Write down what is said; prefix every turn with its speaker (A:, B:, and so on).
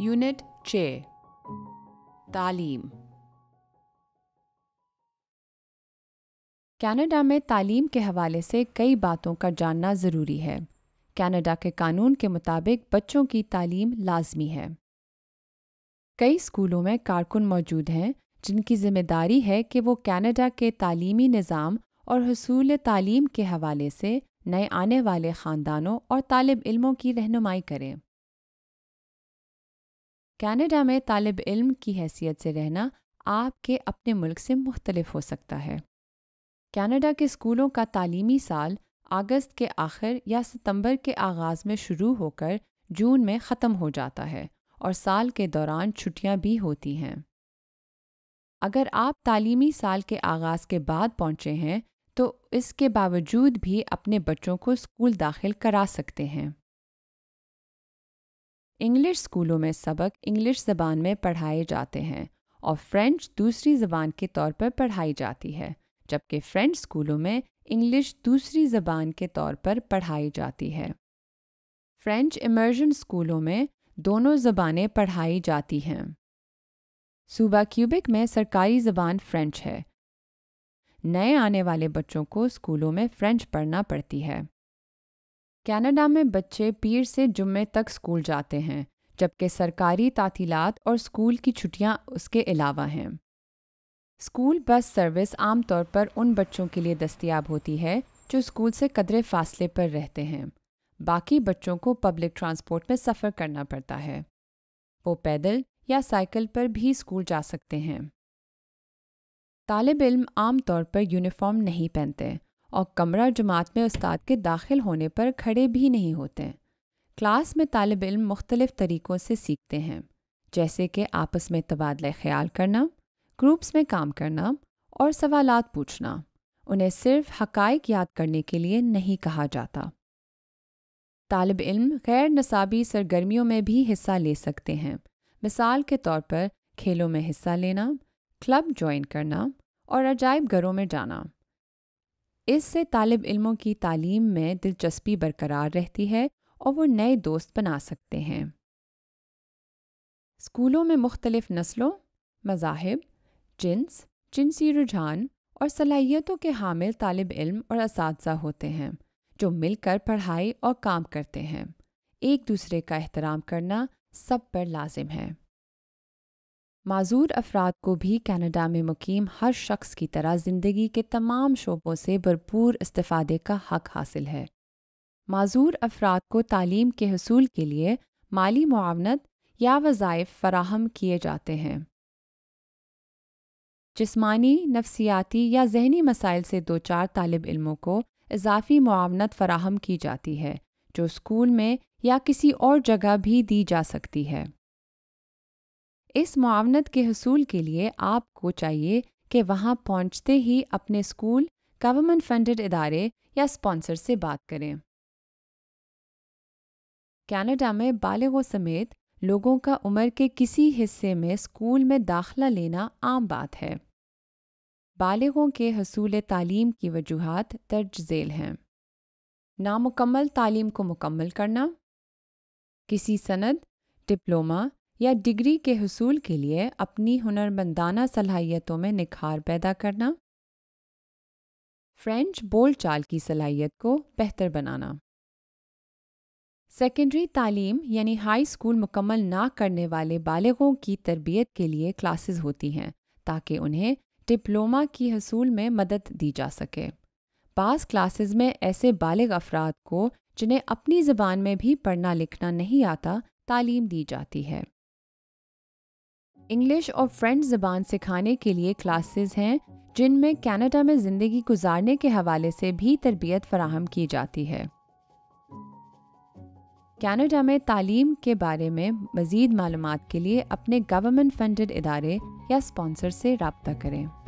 A: unit छः तालीम Canada में तालीम के हवाले से कई बातों का जानना ज़रूरी है कनाडा के कानून के मुताबिक बच्चों की तालीम लाजमी है कई स्कूलों में कारकुन मौजूद हैं जिनकी जिम्मेदारी है कि वो कनाडा के तालीमी निज़ाम और हसूल तालीम के हवाले से नए आने वाले ख़ानदानों और तालब इल्मों की रहनुमाई करें कनाडा में तालब इल्म की हैसियत से रहना आपके अपने मुल्क से मुख्तलफ हो सकता है कनाडा के स्कूलों का तालीमी साल अगस्त के आखिर या सितंबर के आगाज़ में शुरू होकर जून में ख़त्म हो जाता है और साल के दौरान छुट्टियां भी होती हैं अगर आप तालीमी साल के आगाज़ के बाद पहुँचे हैं तो इसके बावजूद भी अपने बच्चों को स्कूल दाखिल करा सकते हैं इंग्लिश स्कूलों में सबक इंग्लिश ज़बान में पढ़ाए जाते हैं और फ्रेंच दूसरी ज़बान के तौर पर पढ़ाई जाती है जबकि फ्रेंच स्कूलों में इंग्लिश दूसरी ज़बान के तौर पर पढ़ाई जाती है फ्रेंच इमर्जन स्कूलों में दोनों ज़बानें पढ़ाई जाती हैं सूबा क्यूबिक में सरकारी ज़बान फ्रेंच है नए आने वाले बच्चों को स्कूलों में फ्रेंच पढ़ना पड़ती है कनाडा में बच्चे पीर से जुम्मे तक स्कूल जाते हैं जबकि सरकारी तातीलात और स्कूल की छुट्टियां उसके अलावा हैं स्कूल बस सर्विस आमतौर पर उन बच्चों के लिए दस्तियाब होती है जो स्कूल से कदरे फासले पर रहते हैं बाकी बच्चों को पब्लिक ट्रांसपोर्ट में सफ़र करना पड़ता है वो पैदल या साइकिल पर भी स्कूल जा सकते हैं तालब इल्म आमतौर पर यूनिफॉर्म नहीं पहनते और कमरा जमात में उस्ताद के दाखिल होने पर खड़े भी नहीं होते क्लास में तालब इल्म मुख्तलिफ़ तरीक़ों से सीखते हैं जैसे कि आपस में तबादला ख्याल करना ग्रुप्स में काम करना और सवालात पूछना उन्हें सिर्फ हकाइक याद करने के लिए नहीं कहा जाता तालब इल्म गैर नसाबी सरगर्मियों में भी हिस्सा ले सकते हैं मिसाल के तौर पर खेलों में हिस्सा लेना क्लब ज्वाइन करना और अजायब घरों में जाना इससे तालब इल्मों की तालीम में दिलचस्पी बरकरार रहती है और वो नए दोस्त बना सकते हैं स्कूलों में मुख्तलिफ नस्लों मजाहब जिन्स जिनसी रुझान और सलाहियतों के हामिल तालब इल्म और इस होते हैं जो मिलकर पढ़ाई और काम करते हैं एक दूसरे का एहतराम करना सब पर लाजिम है माजूर अफराद को भी कनाडा में मुकीम हर शख्स की तरह ज़िंदगी के तमाम शोबों से भरपूर इस्तादे का हक हासिल है माजूर अफराद को तालीम के हसूल के लिए माली मुआवनत या वज़ाइफ फराहम किए जाते हैं जिस्मानी नफसियाती या जहनी मसाइल से दो चार तालब इलमों को इजाफी मुआवनत फराहम की जाती है जो स्कूल में या किसी और जगह भी दी जा सकती है इस मुआवनत के हसूल के लिए आपको चाहिए कि वहाँ पहुँचते ही अपने स्कूल गवर्नमेंट फंडेड इदारे या स्पॉन्सर से बात करें कनाडा में बालगों समेत लोगों का उम्र के किसी हिस्से में स्कूल में दाखला लेना आम बात है बालगों के हसूल तालीम की वजूहत दर्ज झेल हैं नामुकम्मल तालीम को मुकम्मल करना किसी सनद डिप्लोमा या डिग्री के हसूल के लिए अपनी हुनरमंदाना सलाहियतों में निखार पैदा करना फ्रेंच बोलचाल की सलाहियत को बेहतर बनाना सेकेंडरी तालीम यानी हाई स्कूल मुकम्मल ना करने वाले बालगों की तरबियत के लिए क्लासेस होती हैं ताकि उन्हें डिप्लोमा की हसूल में मदद दी जा सके बास क्लासेस में ऐसे बालग अफराद को जिन्हें अपनी ज़बान में भी पढ़ना लिखना नहीं आता तालीम दी जाती है इंग्लिश और फ्रेंच ज़बान सिखाने के लिए क्लासेस हैं जिनमें कनाडा में ज़िंदगी गुजारने के हवाले से भी तरबियत फराहम की जाती है कनाडा में तालीम के बारे में मज़ीद मालूम के लिए अपने गवर्नमेंट फंडेड इदारे या स्पॉन्सर से रबता करें